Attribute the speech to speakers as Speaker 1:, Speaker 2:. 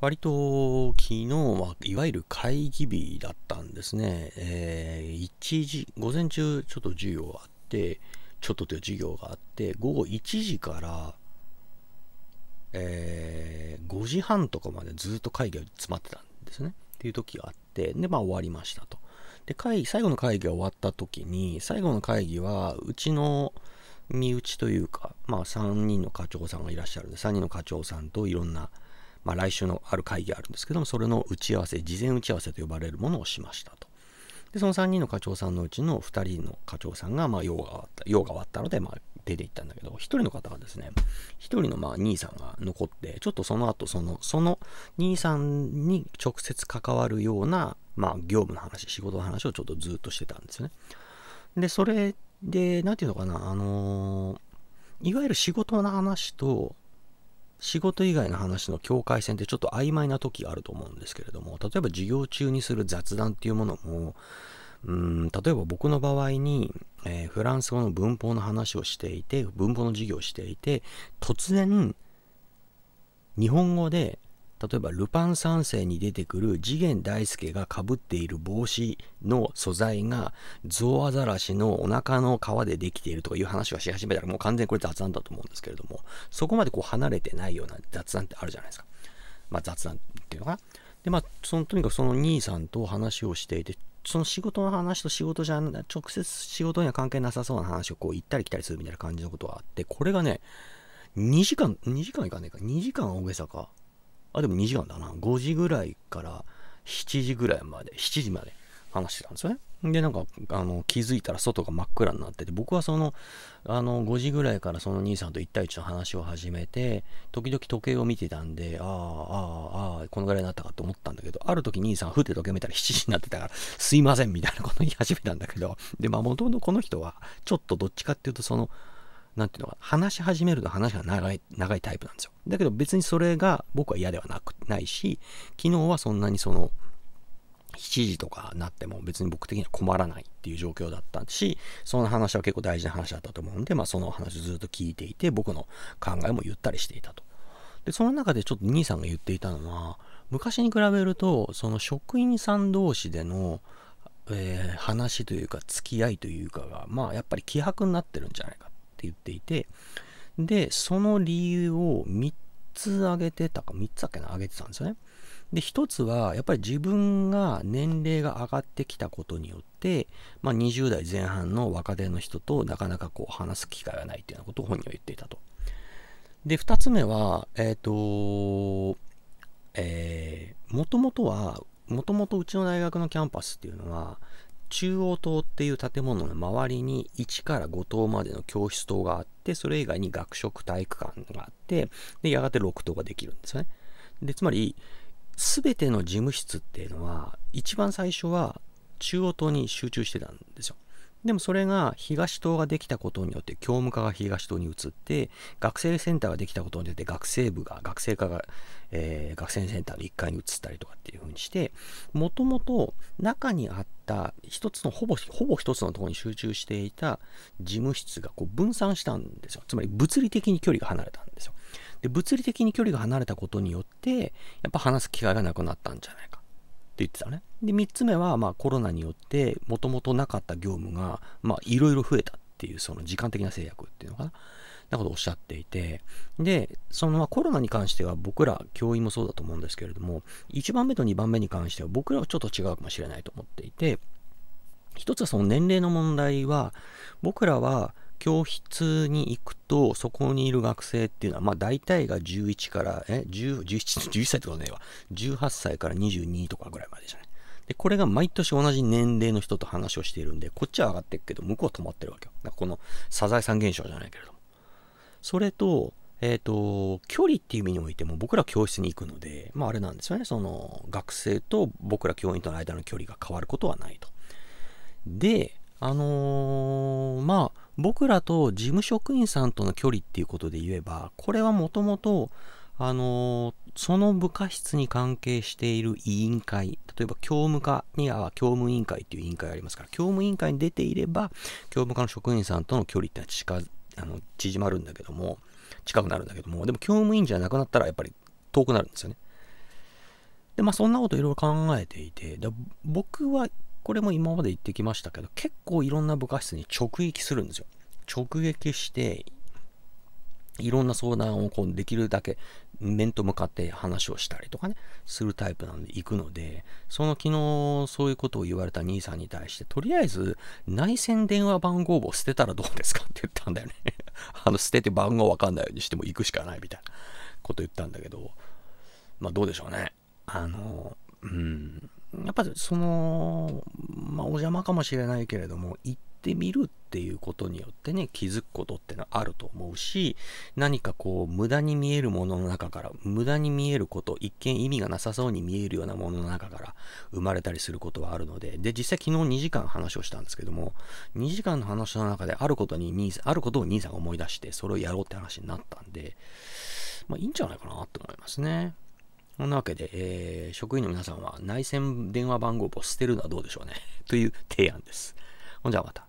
Speaker 1: 割と昨日はいわゆる会議日だったんですね。えー、1時、午前中ちょっと授業があって、ちょっとという授業があって、午後1時から、えー、5時半とかまでずっと会議が詰まってたんですね。っていう時があって、で、まあ終わりましたと。で、会議、最後の会議が終わった時に、最後の会議は、うちの、身内というか、まあ、3人の課長さんがいらっしゃるんで、3人の課長さんといろんなまあ、来週のある会議があるんですけども、それの打ち合わせ、事前打ち合わせと呼ばれるものをしましたと。で、その3人の課長さんのうちの2人の課長さんが、まあ、用が終わった、用が終わったので、まあ、出て行ったんだけど、1人の方がですね、1人のまあ兄さんが残って、ちょっとその後、その、その兄さんに直接関わるような、まあ、業務の話、仕事の話をちょっとずっとしてたんですよね。で、それで、なんていうのかな、あのー、いわゆる仕事の話と、仕事以外の話の境界線ってちょっと曖昧な時あると思うんですけれども、例えば授業中にする雑談っていうものも、うん例えば僕の場合に、えー、フランス語の文法の話をしていて、文法の授業をしていて、突然、日本語で例えば「ルパン三世」に出てくる次元大介がかぶっている帽子の素材がゾウアザラシのお腹の皮でできているとかいう話をし始めたらもう完全にこれ雑談だと思うんですけれどもそこまでこう離れてないような雑談ってあるじゃないですか、まあ、雑談っていうのかなでまあそのとにかくその兄さんと話をしていてその仕事の話と仕事じゃ直接仕事には関係なさそうな話をこう行ったり来たりするみたいな感じのことはあってこれがね2時間2時間いかねえか2時間大げさかあ、でも2時間だな。5時ぐらいから7時ぐらいまで、7時まで話してたんですよね。で、なんか、あの、気づいたら外が真っ暗になってて、僕はその、あの、5時ぐらいからその兄さんと1対1の話を始めて、時々時計を見てたんで、ああ、ああ、ああ、このぐらいになったかと思ったんだけど、ある時兄さん、ふって時計見たら7時になってたから、すいません、みたいなこと言い始めたんだけど、で、まあ、もともとこの人は、ちょっとどっちかっていうと、その、何ていうのか話し始めると話が長い長いタイプなんですよだけど別にそれが僕は嫌ではなくないし昨日はそんなにその7時とかなっても別に僕的には困らないっていう状況だったし、その話は結構大事な話だったと思うんで、まあその話をずっと聞いていて、僕の考えも言ったりしていたと。で、その中でちょっと兄さんが言っていたのは、昔に比べると、その職員さん同士での、えー、話というか付き合いというかが、まあやっぱり希薄になってるんじゃないか。言っていて、で、その理由を3つ挙げてたか、3つだっけな、挙げてたんですよね。で、1つは、やっぱり自分が年齢が上がってきたことによって、まあ、20代前半の若手の人となかなかこう話す機会がないというようなことを本人は言っていたと。で、2つ目は、えっ、ー、と、えー、もともとは、もともとうちの大学のキャンパスっていうのは、中央棟っていう建物の周りに1から5棟までの教室棟があって、それ以外に学食体育館があって、で、やがて6棟ができるんですよね。で、つまり、すべての事務室っていうのは、一番最初は中央棟に集中してたんですよ。でもそれが東棟ができたことによって教務課が東棟に移って学生センターができたことによって学生部が学生課が、えー、学生センターの1階に移ったりとかっていうふうにしてもともと中にあった一つのほぼほぼ一つのところに集中していた事務室がこう分散したんですよつまり物理的に距離が離れたんですよで物理的に距離が離れたことによってやっぱ話す機会がなくなったんじゃないか言ってたね。で、3つ目は、まあ、コロナによって、もともとなかった業務が、まあ、いろいろ増えたっていう、その時間的な制約っていうのかな。なことをおっしゃっていて、で、そのコロナに関しては僕ら教員もそうだと思うんですけれども、1番目と2番目に関しては僕らはちょっと違うかもしれないと思っていて、一つはその年齢の問題は、僕らは教室に行くと、そこにいる学生っていうのは、まあ大体が11から、え、10、17、11 歳ってことねえわ。18歳から22とかぐらいまでじゃない。で、これが毎年同じ年齢の人と話をしているんで、こっちは上がっていくけど、向こうは止まってるわけよ。なんかこのサザエさん現象じゃないけれども。それと、えっ、ー、と、距離っていう意味においても、僕ら教室に行くので、まああれなんですよね。その、学生と僕ら教員との間の距離が変わることはないと。で、あのー、まあ、僕らと事務職員さんとの距離っていうことで言えば、これはもともと、あのその部下室に関係している委員会、例えば教務課には教務委員会っていう委員会がありますから、教務委員会に出ていれば、教務課の職員さんとの距離ってのは近あの縮まるんだけども、近くなるんだけども、でも教務委員じゃなくなったらやっぱり遠くなるんですよね。で、まあそんなこといろいろ考えていて、僕はこれも今まで言ってきましたけど、結構いろんな部下室に直撃するんですよ。直撃して、いろんな相談をこうできるだけ面と向かって話をしたりとかね、するタイプなんで行くので、その昨日そういうことを言われた兄さんに対して、とりあえず内線電話番号を捨てたらどうですかって言ったんだよね あの、捨てて番号わかんないようにしても行くしかないみたいなこと言ったんだけど、まあどうでしょうね。あの、うん。やっぱその、まあ、お邪魔かもしれないけれども、行ってみるっていうことによってね、気づくことってのはあると思うし、何かこう、無駄に見えるものの中から、無駄に見えること、一見意味がなさそうに見えるようなものの中から生まれたりすることはあるので、で、実際昨日2時間話をしたんですけども、2時間の話の中であることにあることを兄さんが思い出して、それをやろうって話になったんで、まあいいんじゃないかなと思いますね。そんなわけで、えー、職員の皆さんは内線電話番号を捨てるのはどうでしょうね。という提案です。ほんじゃまた。